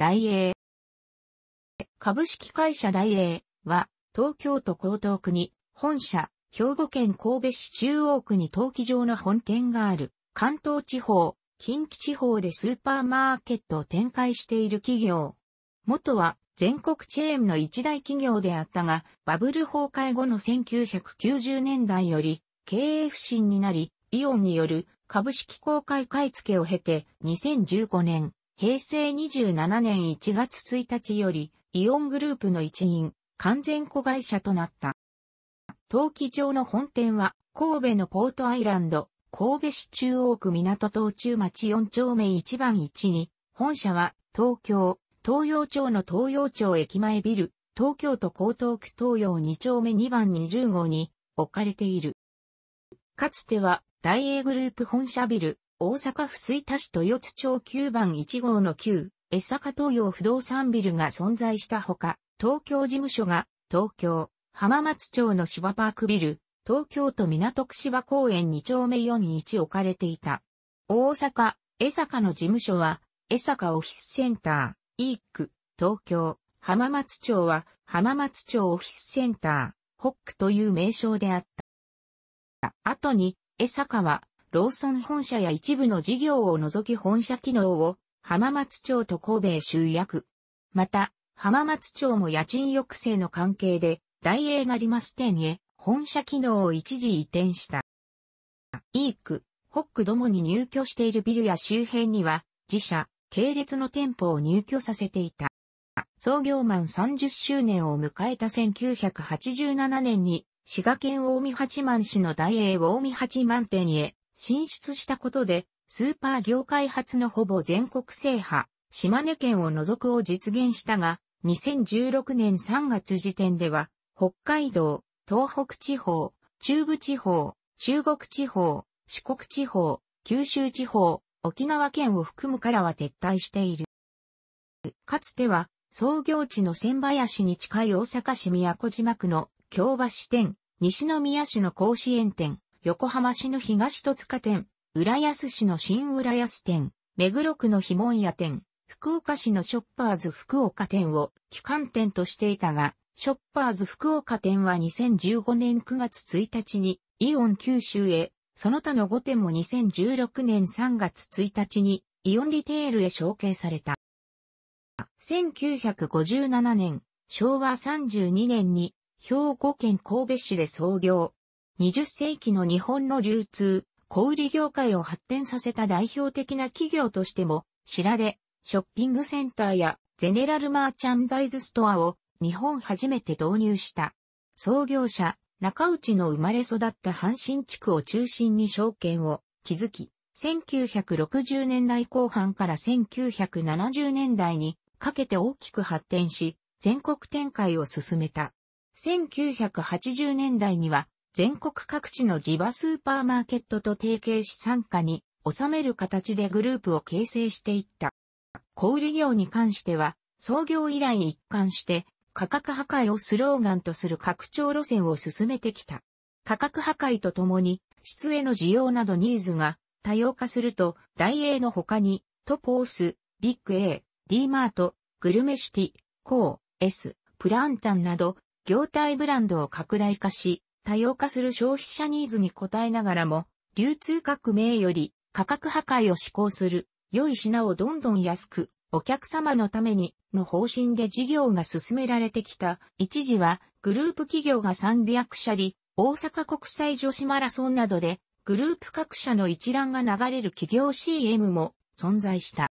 大英。株式会社大英は、東京都江東区に本社、兵庫県神戸市中央区に登記上の本店がある、関東地方、近畿地方でスーパーマーケットを展開している企業。元は全国チェーンの一大企業であったが、バブル崩壊後の1990年代より経営不振になり、イオンによる株式公開買付を経て2015年、平成27年1月1日より、イオングループの一員、完全子会社となった。陶器場の本店は、神戸のポートアイランド、神戸市中央区港東中町4丁目1番1に、本社は、東京、東洋町の東洋町駅前ビル、東京都江東区東洋2丁目2番20号に置かれている。かつては、大英グループ本社ビル、大阪府吹田市豊津町9番1号の9、江坂東洋不動産ビルが存在したほか、東京事務所が、東京、浜松町の芝パークビル、東京都港区芝公園2丁目4に1置かれていた。大阪、江坂の事務所は、江坂オフィスセンター、イーク、東京、浜松町は、浜松町オフィスセンター、ホックという名称であった。後に、江坂は、ローソン本社や一部の事業を除き本社機能を浜松町と神戸集約。また、浜松町も家賃抑制の関係で、大英がります店へ本社機能を一時移転した。イーク、ホックどもに入居しているビルや周辺には、自社、系列の店舗を入居させていた。創業満30周年を迎えた1987年に、滋賀県大見八幡市の大英大見八幡店へ進出したことで、スーパー業界初のほぼ全国制覇、島根県を除くを実現したが、2016年3月時点では、北海道、東北地方、中部地方、中国地方、四国地方、九州地方、沖縄県を含むからは撤退している。かつては、創業地の千林に近い大阪市宮古島区の京橋店、西宮市の甲子園店、横浜市の東戸塚店、浦安市の新浦安店、目黒区のひもん屋店、福岡市のショッパーズ福岡店を旗艦店としていたが、ショッパーズ福岡店は2015年9月1日にイオン九州へ、その他の5店も2016年3月1日にイオンリテールへ承継された。1957年、昭和32年に兵庫県神戸市で創業、20世紀の日本の流通、小売業界を発展させた代表的な企業としても知られ、ショッピングセンターやゼネラルマーチャンダイズストアを日本初めて導入した。創業者、中内の生まれ育った阪神地区を中心に証券を築き、1960年代後半から1970年代にかけて大きく発展し、全国展開を進めた。1980年代には全国各地の地場スーパーマーケットと提携し参加に収める形でグループを形成していった。小売業に関しては、創業以来一貫して価格破壊をスローガンとする拡張路線を進めてきた。価格破壊とともに、質への需要などニーズが多様化すると、ダイエーの他に、トポース、ビッグ A、D マート、グルメシティ、コー、S、プランタンなど、業態ブランドを拡大化し、多様化する消費者ニーズに応えながらも、流通革命より価格破壊を施行する、良い品をどんどん安く、お客様のためにの方針で事業が進められてきた。一時はグループ企業が300社り、大阪国際女子マラソンなどでグループ各社の一覧が流れる企業 CM も存在した。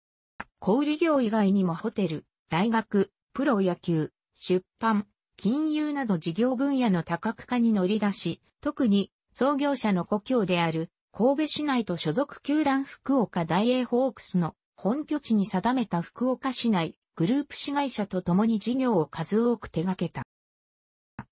小売業以外にもホテル、大学、プロ野球、出版、金融など事業分野の多角化に乗り出し、特に創業者の故郷である神戸市内と所属球団福岡大英ホークスの本拠地に定めた福岡市内グループ市会社と共に事業を数多く手掛けた。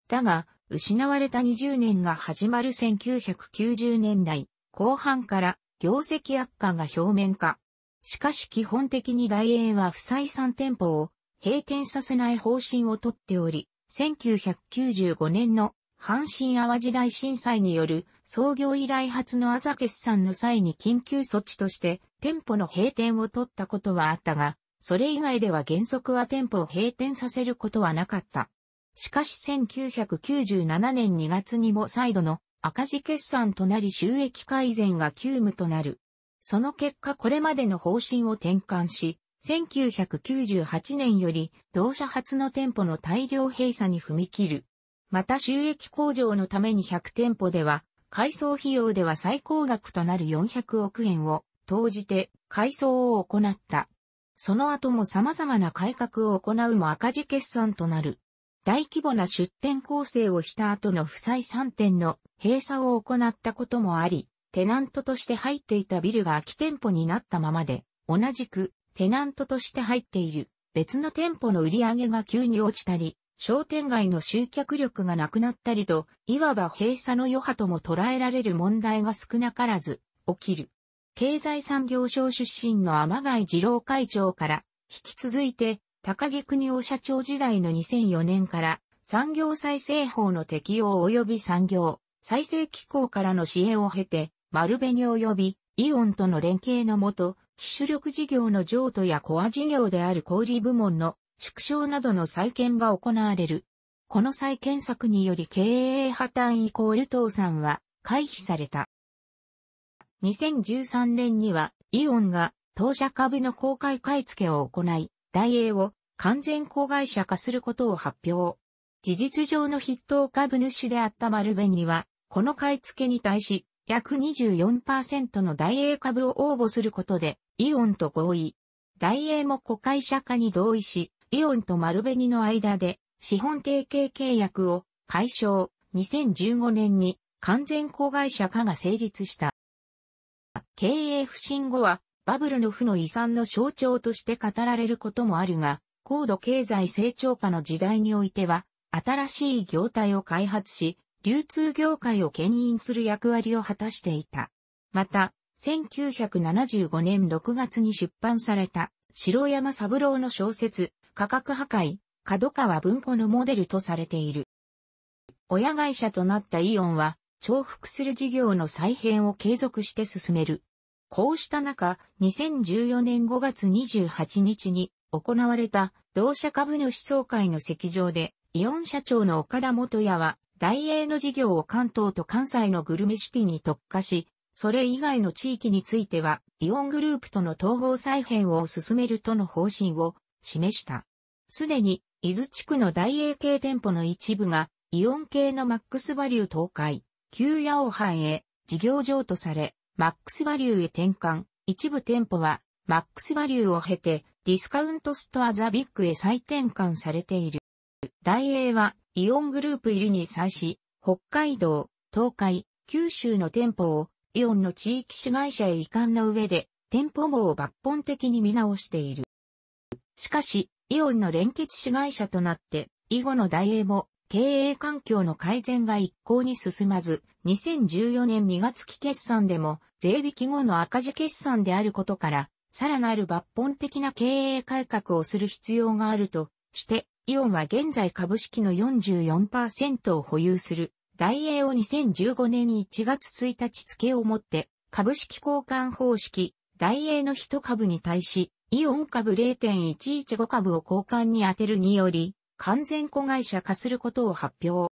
だが、失われた20年が始まる1990年代後半から業績悪化が表面化。しかし基本的に大英は不採算店舗を閉店させない方針をとっており、1995年の阪神淡路大震災による創業以来初の朝決算の際に緊急措置として店舗の閉店を取ったことはあったが、それ以外では原則は店舗を閉店させることはなかった。しかし1997年2月にも再度の赤字決算となり収益改善が急務となる。その結果これまでの方針を転換し、1998年より同社初の店舗の大量閉鎖に踏み切る。また収益向上のために100店舗では、改装費用では最高額となる400億円を投じて改装を行った。その後も様々な改革を行うも赤字決算となる。大規模な出店構成をした後の負債3店の閉鎖を行ったこともあり、テナントとして入っていたビルが空き店舗になったままで、同じくテナントとして入っている別の店舗の売り上げが急に落ちたり、商店街の集客力がなくなったりと、いわば閉鎖の余波とも捉えられる問題が少なからず起きる。経済産業省出身の天貝二郎会長から引き続いて高木国夫社長時代の2004年から産業再生法の適用及び産業再生機構からの支援を経て丸紅及びイオンとの連携のもと機種力事業の譲渡やコア事業である小売部門の縮小などの再建が行われる。この再建策により経営破綻イコール倒産は回避された。2013年にはイオンが当社株の公開買い付けを行い、大英を完全子会社化することを発表。事実上の筆頭株主であった丸紅には、この買い付けに対し、約24%の大英株を応募することで、イオンと合意。大英も子会社化に同意し、イオンと丸紅の間で資本提携契約を解消。2015年に完全子会社化が成立した。経営不振後はバブルの負の遺産の象徴として語られることもあるが、高度経済成長化の時代においては、新しい業態を開発し、流通業界を牽引する役割を果たしていた。また、1975年6月に出版された、白山三郎の小説、価格破壊、角川文庫のモデルとされている。親会社となったイオンは、重複する事業の再編を継続して進める。こうした中、2014年5月28日に行われた同社株主総会の席上で、イオン社長の岡田元也は、大英の事業を関東と関西のグルメシティに特化し、それ以外の地域については、イオングループとの統合再編を進めるとの方針を示した。すでに、伊豆地区の大英系店舗の一部が、イオン系のマックスバリュー東海、旧オハンへ事業譲渡され、マックスバリューへ転換、一部店舗は、マックスバリューを経て、ディスカウントストアザビッグへ再転換されている。大英は、イオングループ入りに際し、北海道、東海、九州の店舗をイオンの地域市会社へ移管の上で、店舗網を抜本的に見直している。しかし、イオンの連結市会社となって、以後の大英も、経営環境の改善が一向に進まず、2014年2月期決算でも、税引き後の赤字決算であることから、さらなる抜本的な経営改革をする必要があるとして、イオンは現在株式の44%を保有する大英を2015年1月1日付をもって、株式交換方式、大英の1株に対し、イオン株0.115株を交換に充てるにより、完全子会社化することを発表。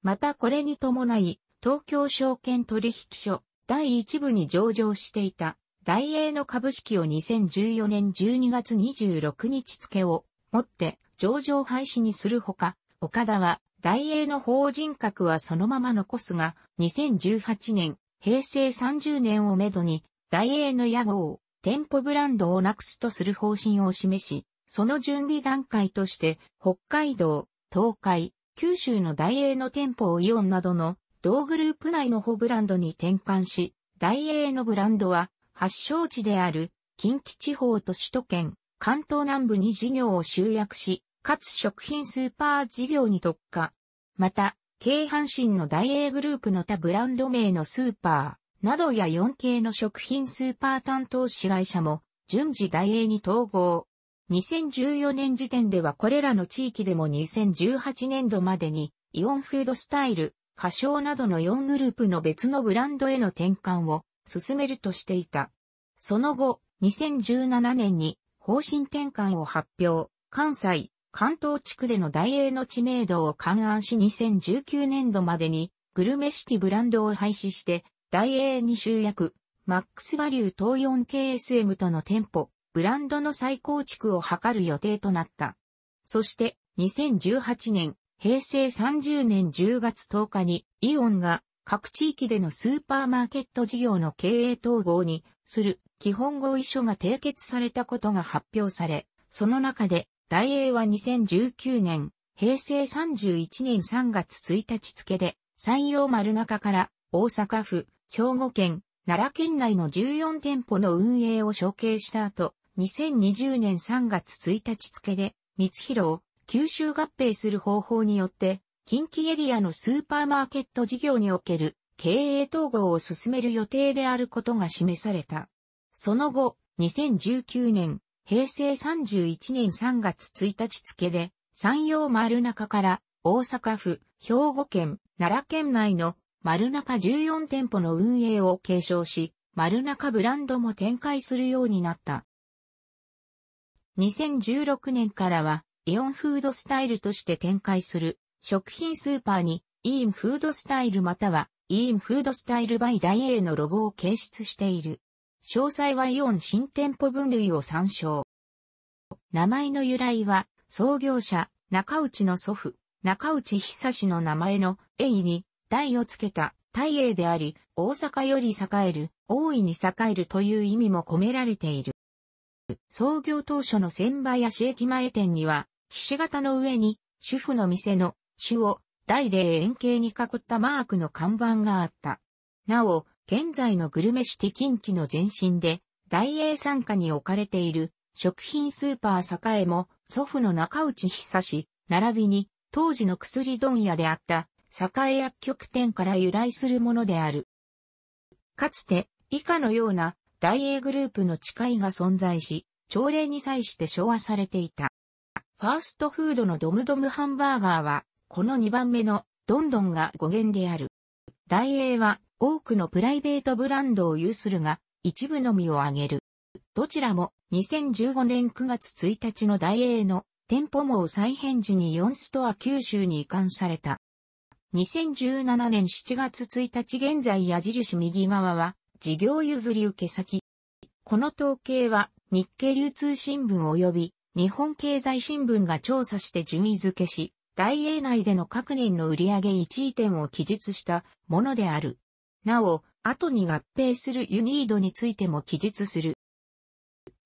またこれに伴い、東京証券取引所第1部に上場していた大英の株式を2014年12月26日付をもって上場廃止にするほか、岡田は大英の法人格はそのまま残すが、2018年、平成30年をめどに、大英の屋号、店舗ブランドをなくすとする方針を示し、その準備段階として、北海道、東海、九州の大英の店舗をイオンなどの、同グループ内のホブランドに転換し、大英のブランドは、発祥地である、近畿地方と首都圏、関東南部に事業を集約し、かつ食品スーパー事業に特化。また、京阪神の大英グループの他ブランド名のスーパーなどや 4K の食品スーパー担当市会社も順次大英に統合。2014年時点ではこれらの地域でも2018年度までにイオンフードスタイル、歌唱などの4グループの別のブランドへの転換を進めるとしていた。その後、2017年に方針転換を発表、関西、関東地区での大英の知名度を勘案し2019年度までにグルメ式ブランドを廃止して大英に集約、マックスバリュー東 4KSM との店舗、ブランドの再構築を図る予定となった。そして2018年、平成30年10月10日にイオンが各地域でのスーパーマーケット事業の経営統合にする基本合意書が締結されたことが発表され、その中で大英は2019年、平成31年3月1日付で、山陽丸中から大阪府、兵庫県、奈良県内の14店舗の運営を承継した後、2020年3月1日付で、光弘を吸収合併する方法によって、近畿エリアのスーパーマーケット事業における経営統合を進める予定であることが示された。その後、2019年、平成31年3月1日付で、山陽丸中から大阪府、兵庫県、奈良県内の丸中14店舗の運営を継承し、丸中ブランドも展開するようになった。2016年からは、イオンフードスタイルとして展開する食品スーパーに、イーンフードスタイルまたは、イーンフードスタイルバイダイエーのロゴを掲出している。詳細はイオン新店舗分類を参照。名前の由来は、創業者、中内の祖父、中内久志の名前の、栄に、大をつけた、大栄であり、大阪より栄える、大いに栄えるという意味も込められている。創業当初の千市駅前店には、ひし形の上に、主婦の店の、主を、大で円形に囲ったマークの看板があった。なお、現在のグルメシティ近畿の前身で、大英参加に置かれている食品スーパー栄も祖父の中内久し、並びに当時の薬問屋であった栄薬局店から由来するものである。かつて以下のような大英グループの誓いが存在し、朝礼に際して昭和されていた。ファーストフードのドムドムハンバーガーは、この2番目のドンドンが語源である。大英は多くのプライベートブランドを有するが、一部のみを挙げる。どちらも2015年9月1日の大英の店舗網再編時に4ストア九州に移管された。2017年7月1日現在矢印右側は事業譲り受け先。この統計は日経流通新聞及び日本経済新聞が調査して順位付けし、大英内での各年の売上1位点を記述したものである。なお、後に合併するユニードについても記述する。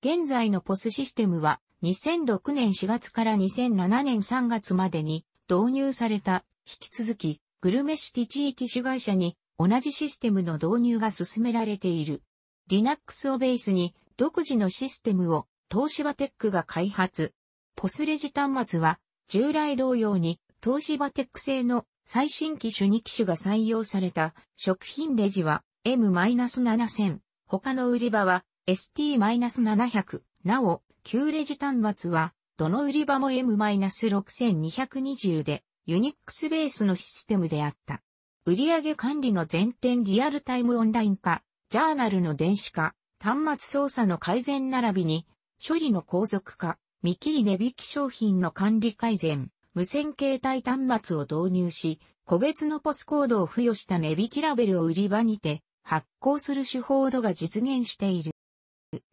現在の POS システムは2006年4月から2007年3月までに導入された、引き続き、グルメシティ地域主会社に同じシステムの導入が進められている。Linux をベースに独自のシステムを東芝テックが開発。POS レジ端末は従来同様に東芝テック製の最新機種2機種が採用された食品レジは M-7000、他の売り場は ST-700、なお、旧レジ端末は、どの売り場も M-6220 で、ユニックスベースのシステムであった。売上管理の全店リアルタイムオンライン化、ジャーナルの電子化、端末操作の改善並びに、処理の高速化、見切り値引き商品の管理改善、無線携帯端末を導入し、個別のポスコードを付与した値引きラベルを売り場にて発行する手法度が実現している。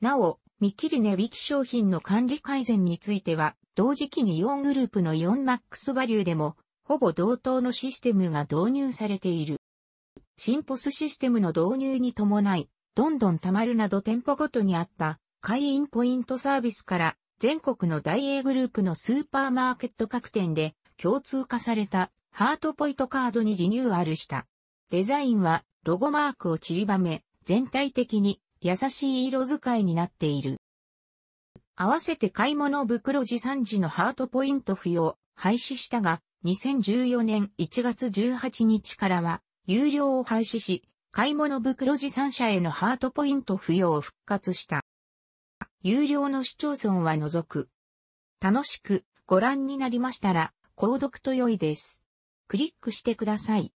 なお、見切り値引き商品の管理改善については、同時期にイオングループのイオンマックスバリューでも、ほぼ同等のシステムが導入されている。新ポスシステムの導入に伴い、どんどん貯まるなど店舗ごとにあった会員ポイントサービスから全国の大英グループのスーパーマーケット各店で共通化されたハートポイントカードにリニューアルした。デザインはロゴマークを散りばめ、全体的に優しい色使いになっている。合わせて買い物袋持参時のハートポイント付与廃止したが、2014年1月18日からは、有料を廃止し、買い物袋持参者へのハートポイント付与を復活した。有料の市町村は除く。楽しくご覧になりましたら、購読と良いです。クリックしてください。